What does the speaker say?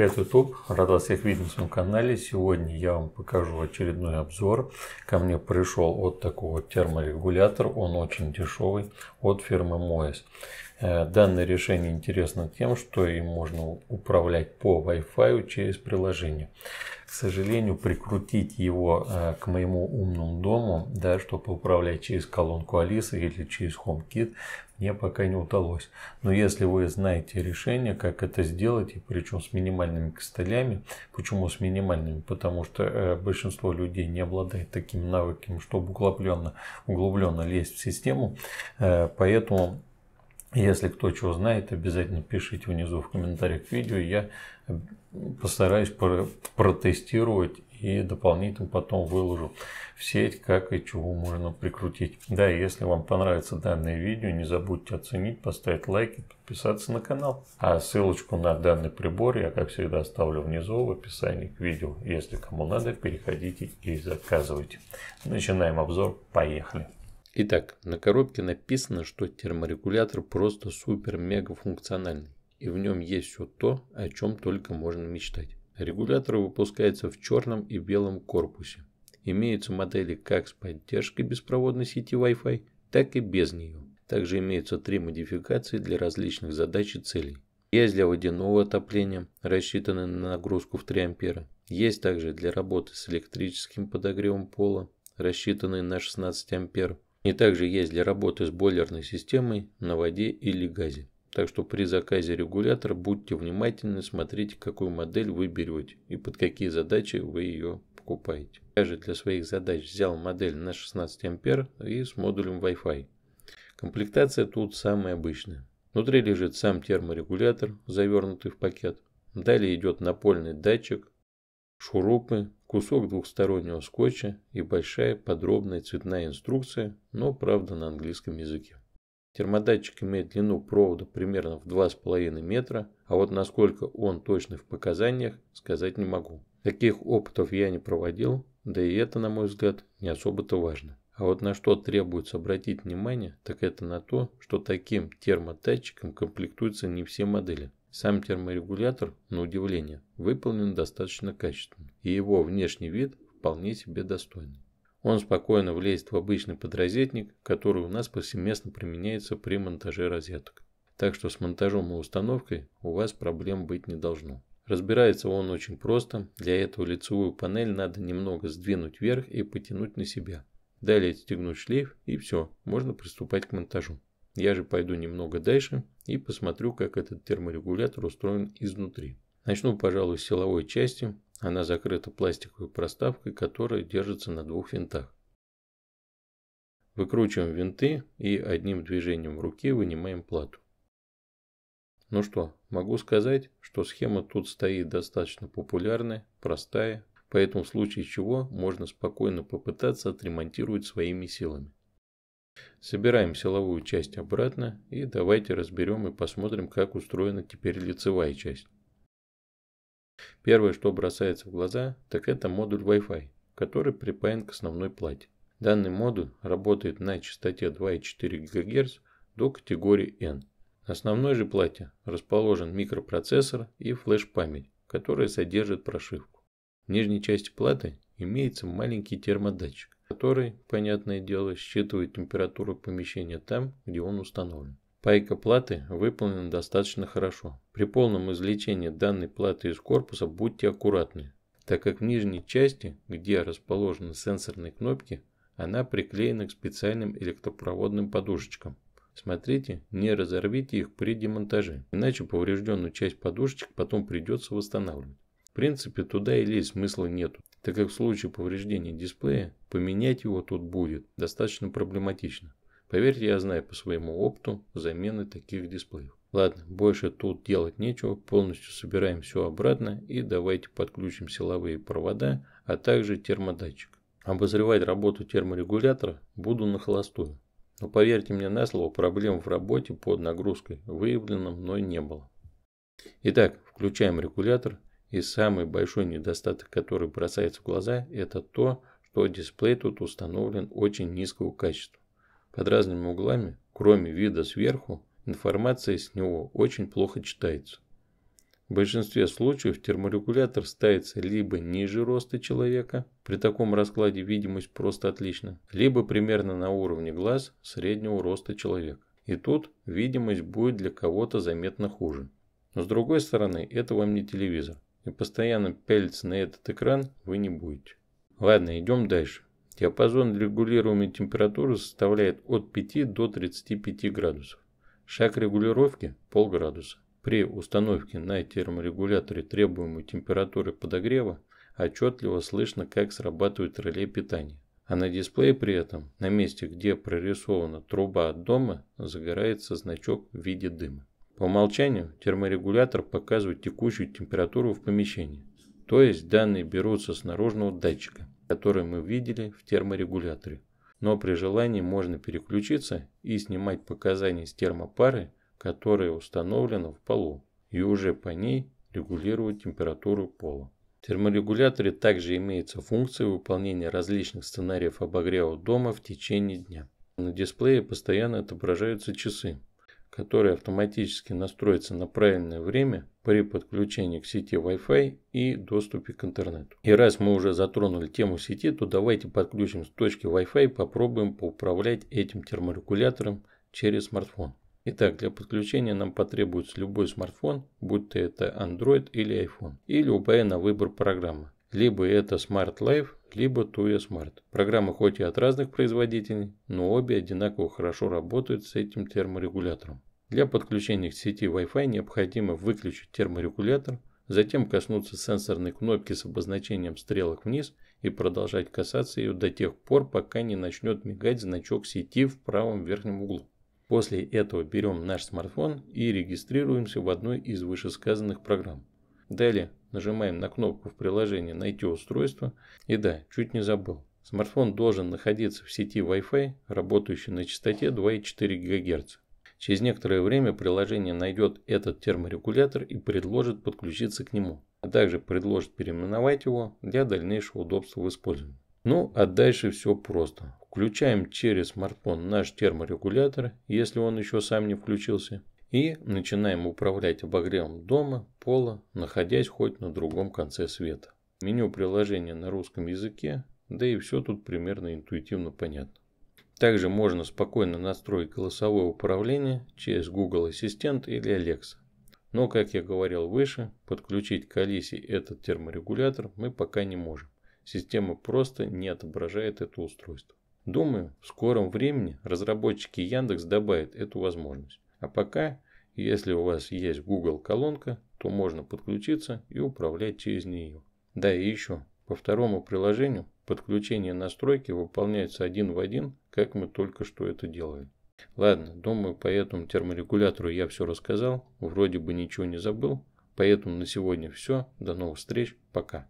Привет, YouTube! Рад вас всех видеть на своем канале. Сегодня я вам покажу очередной обзор. Ко мне пришел вот такой вот терморегулятор. Он очень дешевый от фирмы Moes. Э, данное решение интересно тем, что им можно управлять по Wi-Fi через приложение. К сожалению, прикрутить его э, к моему умному дому, да, чтобы управлять через колонку Алиса или через HomeKit, мне пока не удалось. Но если вы знаете решение, как это сделать, и причем с минимальными костылями, почему с минимальными? Потому что э, большинство людей не обладает таким навыком, чтобы углубленно, углубленно лезть в систему, поэтому если кто чего знает, обязательно пишите внизу в комментариях к видео. Я постараюсь протестировать и дополнительно потом выложу в сеть, как и чего можно прикрутить. Да, если вам понравится данное видео, не забудьте оценить, поставить лайк и подписаться на канал. А ссылочку на данный прибор я, как всегда, оставлю внизу в описании к видео. Если кому надо, переходите и заказывайте. Начинаем обзор. Поехали! Итак, на коробке написано, что терморегулятор просто супер-мега функциональный, и в нем есть все то, о чем только можно мечтать. Регулятор выпускается в черном и белом корпусе. Имеются модели как с поддержкой беспроводной сети Wi-Fi, так и без нее. Также имеются три модификации для различных задач и целей. Есть для водяного отопления, рассчитанные на нагрузку в 3 ампера. Есть также для работы с электрическим подогревом пола, рассчитанный на 16 ампер и также есть для работы с бойлерной системой на воде или газе. Так что при заказе регулятора будьте внимательны, смотрите, какую модель вы берете и под какие задачи вы ее покупаете. Я же для своих задач взял модель на 16 ампер и с модулем Wi-Fi. Комплектация тут самая обычная. Внутри лежит сам терморегулятор, завернутый в пакет. Далее идет напольный датчик, шурупы, кусок двухстороннего скотча и большая подробная цветная инструкция, но правда на английском языке. Термодатчик имеет длину провода примерно в 2,5 метра, а вот насколько он точный в показаниях, сказать не могу. Таких опытов я не проводил, да и это, на мой взгляд, не особо-то важно. А вот на что требуется обратить внимание, так это на то, что таким термодатчиком комплектуются не все модели. Сам терморегулятор, на удивление, выполнен достаточно качественно, и его внешний вид вполне себе достойный. Он спокойно влезет в обычный подрозетник, который у нас повсеместно применяется при монтаже розеток. Так что с монтажом и установкой у вас проблем быть не должно. Разбирается он очень просто, для этого лицевую панель надо немного сдвинуть вверх и потянуть на себя. Далее отстегнуть шлейф и все, можно приступать к монтажу. Я же пойду немного дальше и посмотрю, как этот терморегулятор устроен изнутри. Начну, пожалуй, с силовой части. Она закрыта пластиковой проставкой, которая держится на двух винтах. Выкручиваем винты и одним движением руки вынимаем плату. Ну что, могу сказать, что схема тут стоит достаточно популярная, простая, поэтому в случае чего можно спокойно попытаться отремонтировать своими силами. Собираем силовую часть обратно и давайте разберем и посмотрим, как устроена теперь лицевая часть. Первое, что бросается в глаза, так это модуль Wi-Fi, который припаян к основной плате. Данный модуль работает на частоте 2,4 ГГц до категории N. На основной же плате расположен микропроцессор и флеш-память, которая содержит прошивку. В нижней части платы имеется маленький термодатчик, который, понятное дело, считывает температуру помещения там, где он установлен. Пайка платы выполнена достаточно хорошо. При полном извлечении данной платы из корпуса будьте аккуратны, так как в нижней части, где расположены сенсорные кнопки, она приклеена к специальным электропроводным подушечкам. Смотрите, не разорвите их при демонтаже, иначе поврежденную часть подушечек потом придется восстанавливать. В принципе, туда и лезть смысла нету так как в случае повреждения дисплея поменять его тут будет достаточно проблематично. Поверьте, я знаю по своему опыту замены таких дисплеев. Ладно, больше тут делать нечего, полностью собираем все обратно и давайте подключим силовые провода, а также термодатчик. Обозревать работу терморегулятора буду на холостую. Но поверьте мне на слово, проблем в работе под нагрузкой выявлено мной не было. Итак, включаем регулятор, и самый большой недостаток, который бросается в глаза, это то, что дисплей тут установлен очень низкого качества. Под разными углами, кроме вида сверху, информация с него очень плохо читается. В большинстве случаев терморегулятор ставится либо ниже роста человека, при таком раскладе видимость просто отлична, либо примерно на уровне глаз среднего роста человека. И тут видимость будет для кого-то заметно хуже. Но с другой стороны, это вам не телевизор и постоянно пялиться на этот экран вы не будете. Ладно, идем дальше. Диапазон регулируемой температуры составляет от 5 до 35 градусов. Шаг регулировки – полградуса. При установке на терморегуляторе требуемой температуры подогрева отчетливо слышно, как срабатывает реле питания. А на дисплее при этом, на месте, где прорисована труба от дома, загорается значок в виде дыма. По умолчанию терморегулятор показывает текущую температуру в помещении, то есть данные берутся с наружного датчика, который мы видели в терморегуляторе. Но при желании можно переключиться и снимать показания с термопары, которая установлена в полу, и уже по ней регулировать температуру пола. В терморегуляторе также имеется функция выполнения различных сценариев обогрева дома в течение дня. На дисплее постоянно отображаются часы, который автоматически настроится на правильное время при подключении к сети Wi-Fi и доступе к интернету. И раз мы уже затронули тему сети, то давайте подключим с точки Wi-Fi и попробуем поуправлять этим терморегулятором через смартфон. Итак, для подключения нам потребуется любой смартфон, будь то это Android или iPhone, и любая на выбор программа. Либо это Smart Life, либо Tuya Smart. Программы хоть и от разных производителей, но обе одинаково хорошо работают с этим терморегулятором. Для подключения к сети Wi-Fi необходимо выключить терморегулятор, затем коснуться сенсорной кнопки с обозначением стрелок вниз и продолжать касаться ее до тех пор, пока не начнет мигать значок сети в правом верхнем углу. После этого берем наш смартфон и регистрируемся в одной из вышесказанных программ. Далее нажимаем на кнопку в приложении «Найти устройство». И да, чуть не забыл. Смартфон должен находиться в сети Wi-Fi, работающей на частоте 2,4 ГГц. Через некоторое время приложение найдет этот терморегулятор и предложит подключиться к нему, а также предложит переименовать его для дальнейшего удобства в использовании. Ну, а дальше все просто. Включаем через смартфон наш терморегулятор, если он еще сам не включился, и начинаем управлять обогревом дома, пола, находясь хоть на другом конце света. Меню приложения на русском языке, да и все тут примерно интуитивно понятно. Также можно спокойно настроить голосовое управление через Google Ассистент или Alexa. Но, как я говорил выше, подключить к Алисе этот терморегулятор мы пока не можем. Система просто не отображает это устройство. Думаю, в скором времени разработчики Яндекс добавят эту возможность. А пока, если у вас есть Google колонка, то можно подключиться и управлять через нее. Да и еще, по второму приложению подключение настройки выполняется один в один, как мы только что это делали. Ладно, думаю, по этому терморегулятору я все рассказал, вроде бы ничего не забыл, поэтому на сегодня все, до новых встреч, пока.